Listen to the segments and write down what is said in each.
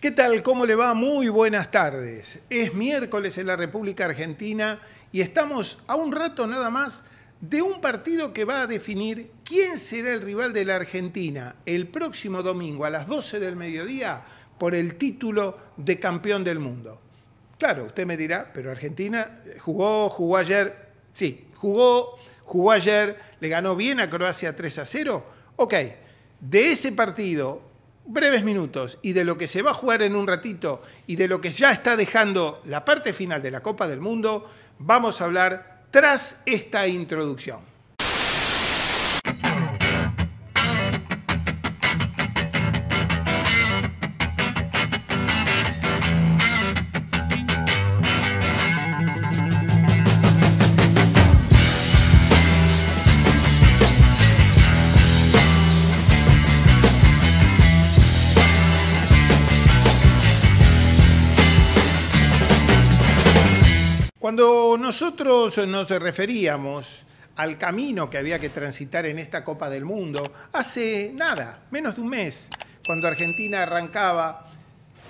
¿Qué tal? ¿Cómo le va? Muy buenas tardes. Es miércoles en la República Argentina y estamos a un rato nada más de un partido que va a definir quién será el rival de la Argentina el próximo domingo a las 12 del mediodía por el título de campeón del mundo. Claro, usted me dirá, pero Argentina eh, jugó, jugó ayer, sí, jugó, jugó ayer, le ganó bien a Croacia 3 a 0. Ok, de ese partido breves minutos y de lo que se va a jugar en un ratito y de lo que ya está dejando la parte final de la Copa del Mundo, vamos a hablar tras esta introducción. Cuando nosotros nos referíamos al camino que había que transitar en esta Copa del Mundo, hace nada, menos de un mes, cuando Argentina arrancaba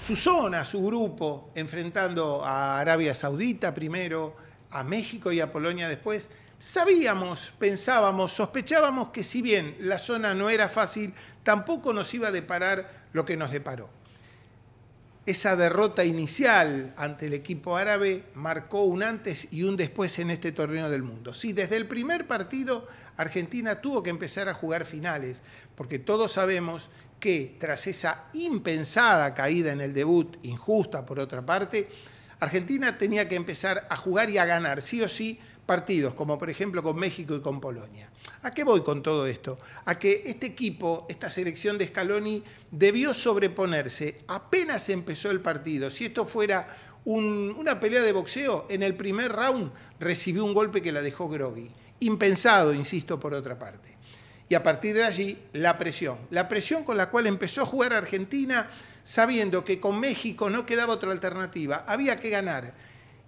su zona, su grupo, enfrentando a Arabia Saudita primero, a México y a Polonia después, sabíamos, pensábamos, sospechábamos que si bien la zona no era fácil, tampoco nos iba a deparar lo que nos deparó. Esa derrota inicial ante el equipo árabe marcó un antes y un después en este torneo del mundo. Sí, desde el primer partido Argentina tuvo que empezar a jugar finales, porque todos sabemos que tras esa impensada caída en el debut, injusta por otra parte, Argentina tenía que empezar a jugar y a ganar sí o sí partidos, como por ejemplo con México y con Polonia. ¿A qué voy con todo esto? A que este equipo, esta selección de Scaloni, debió sobreponerse apenas empezó el partido. Si esto fuera una pelea de boxeo, en el primer round recibió un golpe que la dejó groggy. Impensado, insisto, por otra parte. Y a partir de allí, la presión. La presión con la cual empezó a jugar Argentina, sabiendo que con México no quedaba otra alternativa. Había que ganar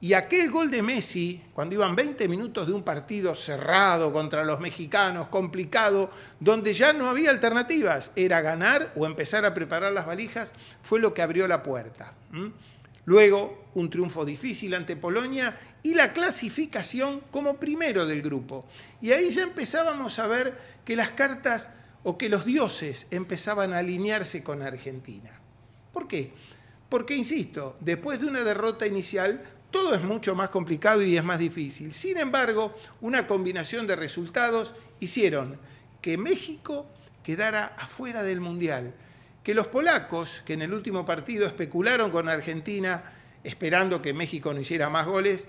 y aquel gol de Messi, cuando iban 20 minutos de un partido cerrado contra los mexicanos, complicado, donde ya no había alternativas, era ganar o empezar a preparar las valijas, fue lo que abrió la puerta. Luego, un triunfo difícil ante Polonia y la clasificación como primero del grupo. Y ahí ya empezábamos a ver que las cartas o que los dioses empezaban a alinearse con Argentina. ¿Por qué? Porque, insisto, después de una derrota inicial, todo es mucho más complicado y es más difícil. Sin embargo, una combinación de resultados hicieron que México quedara afuera del Mundial, que los polacos, que en el último partido especularon con Argentina esperando que México no hiciera más goles,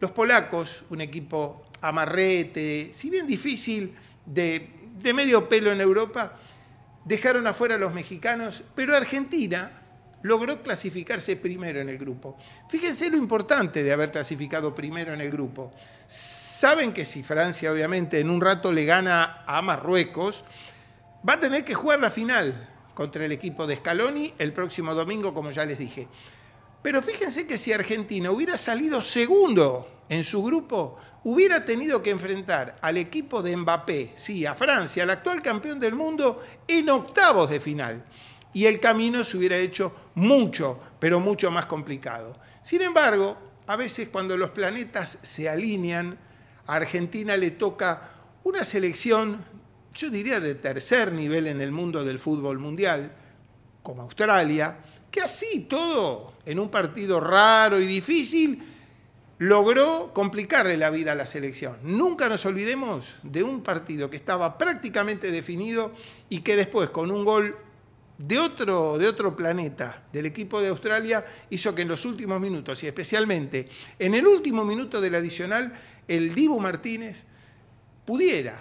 los polacos, un equipo amarrete, si bien difícil de, medio pelo en Europa, dejaron afuera a los mexicanos, pero Argentina logró clasificarse primero en el grupo. Fíjense lo importante de haber clasificado primero en el grupo. Saben que si Francia obviamente en un rato le gana a Marruecos, va a tener que jugar la final contra el equipo de Scaloni el próximo domingo, como ya les dije. Pero fíjense que si Argentina hubiera salido segundo en su grupo, hubiera tenido que enfrentar al equipo de Mbappé, sí, a Francia, al actual campeón del mundo, en octavos de final y el camino se hubiera hecho mucho, pero mucho más complicado. Sin embargo, a veces cuando los planetas se alinean, a Argentina le toca una selección, yo diría de tercer nivel en el mundo del fútbol mundial, como Australia, que así todo, en un partido raro y difícil, logró complicarle la vida a la selección. Nunca nos olvidemos de un partido que estaba prácticamente definido y que después con un gol de otro, de otro planeta, del equipo de Australia, hizo que en los últimos minutos, y especialmente en el último minuto del adicional, el Dibu Martínez pudiera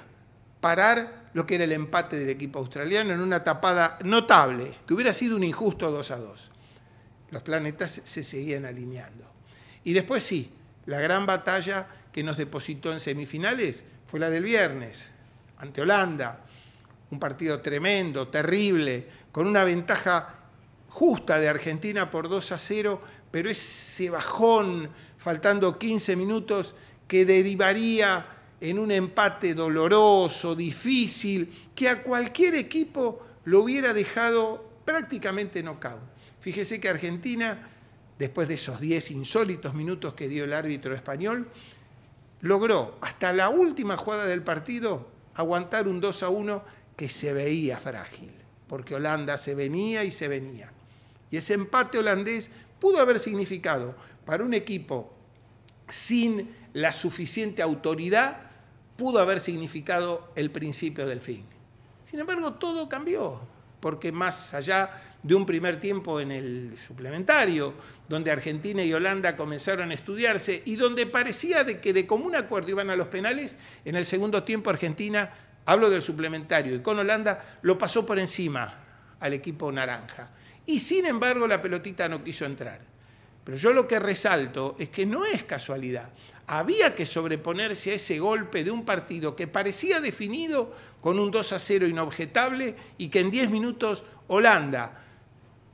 parar lo que era el empate del equipo australiano en una tapada notable, que hubiera sido un injusto 2 a 2. Los planetas se seguían alineando. Y después sí, la gran batalla que nos depositó en semifinales fue la del viernes, ante Holanda, un partido tremendo, terrible, con una ventaja justa de Argentina por 2 a 0, pero ese bajón, faltando 15 minutos, que derivaría en un empate doloroso, difícil, que a cualquier equipo lo hubiera dejado prácticamente nocaut. Fíjese que Argentina, después de esos 10 insólitos minutos que dio el árbitro español, logró hasta la última jugada del partido aguantar un 2 a 1 que se veía frágil, porque Holanda se venía y se venía. Y ese empate holandés pudo haber significado para un equipo sin la suficiente autoridad, pudo haber significado el principio del fin. Sin embargo, todo cambió, porque más allá de un primer tiempo en el suplementario, donde Argentina y Holanda comenzaron a estudiarse y donde parecía de que de común acuerdo iban a los penales, en el segundo tiempo Argentina hablo del suplementario, y con Holanda lo pasó por encima al equipo naranja. Y sin embargo la pelotita no quiso entrar. Pero yo lo que resalto es que no es casualidad. Había que sobreponerse a ese golpe de un partido que parecía definido con un 2 a 0 inobjetable y que en 10 minutos Holanda,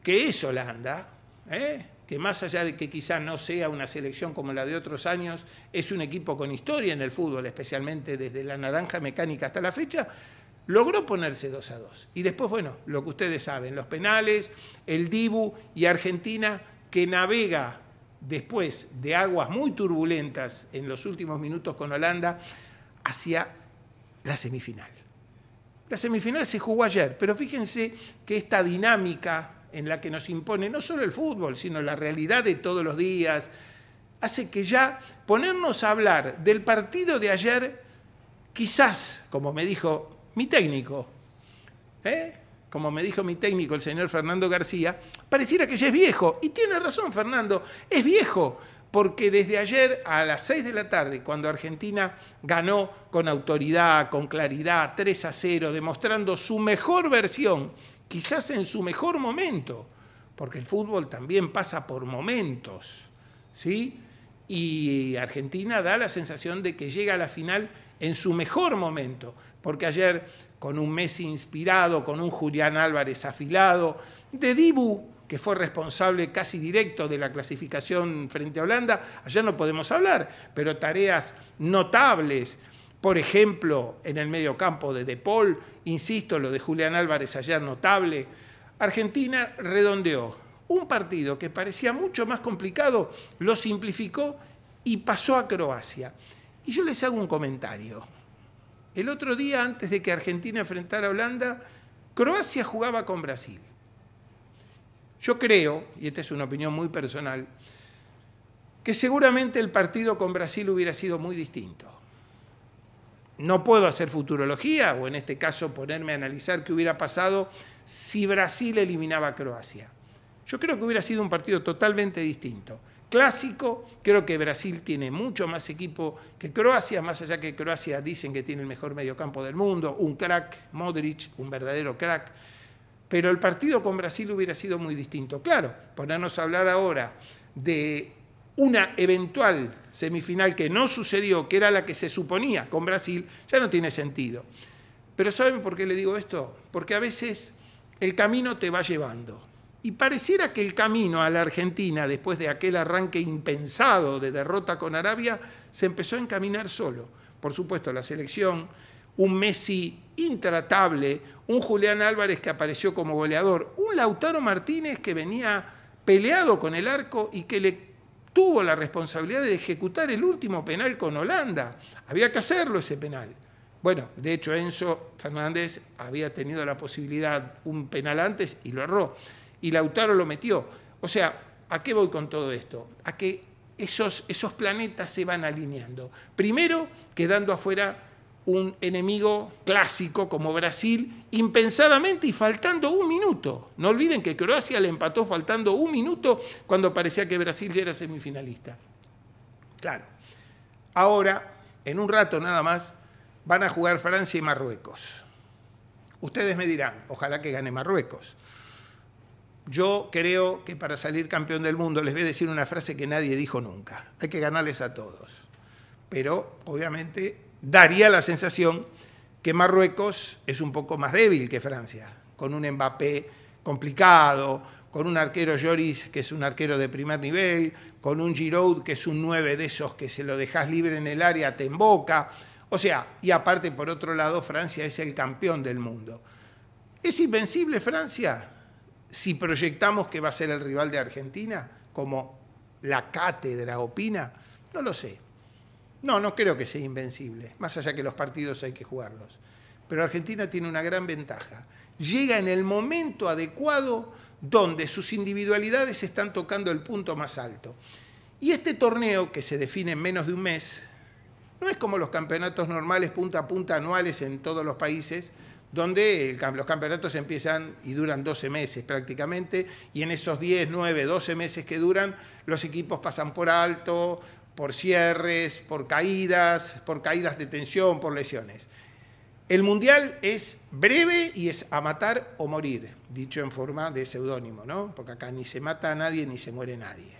que es Holanda, ¿eh? que más allá de que quizá no sea una selección como la de otros años, es un equipo con historia en el fútbol, especialmente desde la naranja mecánica hasta la fecha, logró ponerse 2 a 2. Y después, bueno, lo que ustedes saben, los penales, el Dibu y Argentina que navega después de aguas muy turbulentas en los últimos minutos con Holanda hacia la semifinal. La semifinal se jugó ayer, pero fíjense que esta dinámica en la que nos impone no solo el fútbol, sino la realidad de todos los días, hace que ya ponernos a hablar del partido de ayer, quizás, como me dijo mi técnico, ¿eh? como me dijo mi técnico, el señor Fernando García, pareciera que ya es viejo. Y tiene razón Fernando, es viejo, porque desde ayer a las 6 de la tarde, cuando Argentina ganó con autoridad, con claridad, 3 a 0, demostrando su mejor versión, quizás en su mejor momento, porque el fútbol también pasa por momentos, ¿sí? Y Argentina da la sensación de que llega a la final en su mejor momento, porque ayer con un Messi inspirado, con un Julián Álvarez afilado, de Dibu, que fue responsable casi directo de la clasificación frente a Holanda, ayer no podemos hablar, pero tareas notables por ejemplo, en el mediocampo de De Paul, insisto, lo de Julián Álvarez ayer notable. Argentina redondeó. Un partido que parecía mucho más complicado lo simplificó y pasó a Croacia. Y yo les hago un comentario. El otro día, antes de que Argentina enfrentara a Holanda, Croacia jugaba con Brasil. Yo creo, y esta es una opinión muy personal, que seguramente el partido con Brasil hubiera sido muy distinto no puedo hacer futurología, o en este caso ponerme a analizar qué hubiera pasado si Brasil eliminaba a Croacia. Yo creo que hubiera sido un partido totalmente distinto. Clásico, creo que Brasil tiene mucho más equipo que Croacia, más allá que Croacia dicen que tiene el mejor mediocampo del mundo, un crack, Modric, un verdadero crack. Pero el partido con Brasil hubiera sido muy distinto. Claro, ponernos a hablar ahora de una eventual semifinal que no sucedió, que era la que se suponía con Brasil, ya no tiene sentido. Pero ¿saben por qué le digo esto? Porque a veces el camino te va llevando. Y pareciera que el camino a la Argentina, después de aquel arranque impensado de derrota con Arabia, se empezó a encaminar solo. Por supuesto, la selección, un Messi intratable, un Julián Álvarez que apareció como goleador, un Lautaro Martínez que venía peleado con el arco y que le tuvo la responsabilidad de ejecutar el último penal con Holanda. Había que hacerlo ese penal. Bueno, de hecho Enzo Fernández había tenido la posibilidad un penal antes y lo erró. Y Lautaro lo metió. O sea, ¿a qué voy con todo esto? A que esos, esos planetas se van alineando. Primero, quedando afuera un enemigo clásico como Brasil, impensadamente y faltando un minuto. No olviden que Croacia le empató faltando un minuto cuando parecía que Brasil ya era semifinalista. Claro. Ahora, en un rato nada más, van a jugar Francia y Marruecos. Ustedes me dirán, ojalá que gane Marruecos. Yo creo que para salir campeón del mundo les voy a decir una frase que nadie dijo nunca. Hay que ganarles a todos. Pero obviamente daría la sensación que Marruecos es un poco más débil que Francia, con un Mbappé complicado, con un arquero Lloris que es un arquero de primer nivel, con un Giroud que es un nueve de esos que se lo dejas libre en el área, te emboca. O sea, y aparte por otro lado, Francia es el campeón del mundo. ¿Es invencible Francia si proyectamos que va a ser el rival de Argentina, como la cátedra opina? No lo sé. No, no creo que sea invencible, más allá que los partidos hay que jugarlos. Pero Argentina tiene una gran ventaja. Llega en el momento adecuado donde sus individualidades están tocando el punto más alto. Y este torneo, que se define en menos de un mes, no es como los campeonatos normales punta a punta anuales en todos los países, donde los campeonatos empiezan y duran 12 meses prácticamente, y en esos 10, 9, 12 meses que duran, los equipos pasan por alto por cierres, por caídas, por caídas de tensión, por lesiones. El mundial es breve y es a matar o morir, dicho en forma de seudónimo, ¿no? Porque acá ni se mata a nadie ni se muere nadie.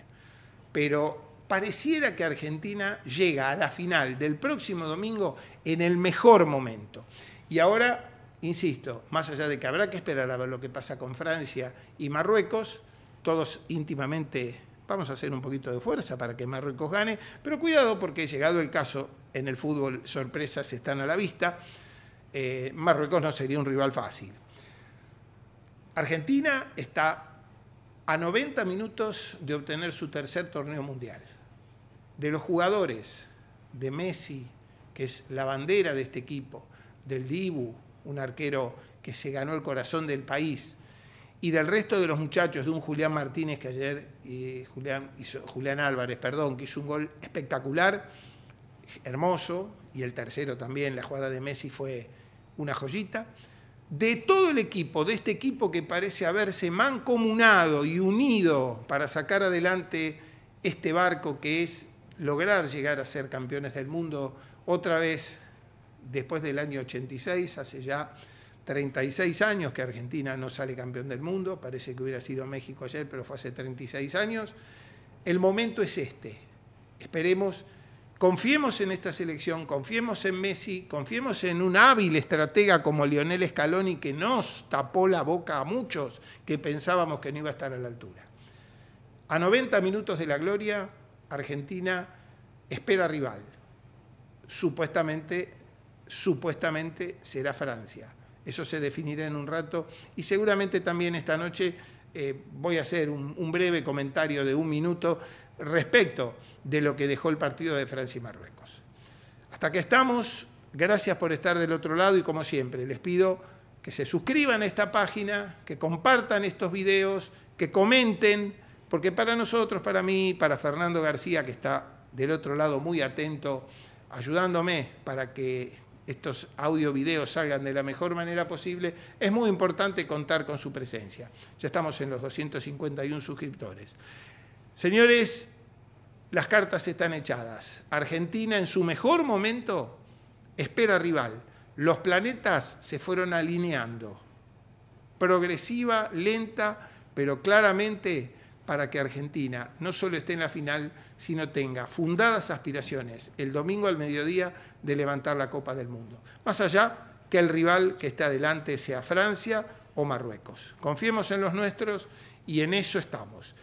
Pero pareciera que Argentina llega a la final del próximo domingo en el mejor momento. Y ahora, insisto, más allá de que habrá que esperar a ver lo que pasa con Francia y Marruecos, todos íntimamente vamos a hacer un poquito de fuerza para que Marruecos gane, pero cuidado porque llegado el caso, en el fútbol sorpresas están a la vista, eh, Marruecos no sería un rival fácil. Argentina está a 90 minutos de obtener su tercer torneo mundial. De los jugadores, de Messi, que es la bandera de este equipo, del Dibu, un arquero que se ganó el corazón del país, y del resto de los muchachos, de un Julián Martínez que ayer, Julián, Julián Álvarez, perdón, que hizo un gol espectacular, hermoso, y el tercero también, la jugada de Messi fue una joyita. De todo el equipo, de este equipo que parece haberse mancomunado y unido para sacar adelante este barco que es lograr llegar a ser campeones del mundo otra vez después del año 86, hace ya 36 años que Argentina no sale campeón del mundo, parece que hubiera sido México ayer, pero fue hace 36 años. El momento es este. Esperemos, confiemos en esta selección, confiemos en Messi, confiemos en un hábil estratega como Lionel Scaloni que nos tapó la boca a muchos que pensábamos que no iba a estar a la altura. A 90 minutos de la gloria, Argentina espera rival. Supuestamente, supuestamente será Francia eso se definirá en un rato. Y seguramente también esta noche eh, voy a hacer un, un, breve comentario de un minuto respecto de lo que dejó el partido de Francia y Marruecos. Hasta que estamos, gracias por estar del otro lado y como siempre, les pido que se suscriban a esta página, que compartan estos videos, que comenten, porque para nosotros, para mí, para Fernando García, que está del otro lado muy atento, ayudándome para que estos audio-videos salgan de la mejor manera posible, es muy importante contar con su presencia. Ya estamos en los 251 suscriptores. Señores, las cartas están echadas. Argentina en su mejor momento espera rival. Los planetas se fueron alineando. Progresiva, lenta, pero claramente para que Argentina no solo esté en la final, sino tenga fundadas aspiraciones el domingo al mediodía de levantar la Copa del Mundo. Más allá que el rival que esté adelante sea Francia o Marruecos. Confiemos en los nuestros y en eso estamos.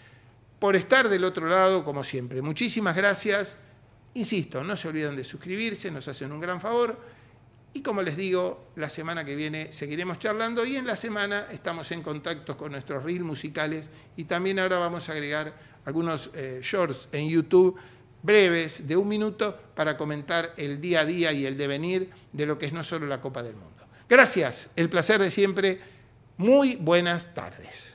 Por estar del otro lado, como siempre, muchísimas gracias. Insisto, no se olviden de suscribirse, nos hacen un gran favor y como les digo, la semana que viene seguiremos charlando y en la semana estamos en contacto con nuestros reels musicales y también ahora vamos a agregar algunos eh, shorts en YouTube breves de un minuto para comentar el día a día y el devenir de lo que es no solo la Copa del Mundo. Gracias, el placer de siempre. Muy buenas tardes.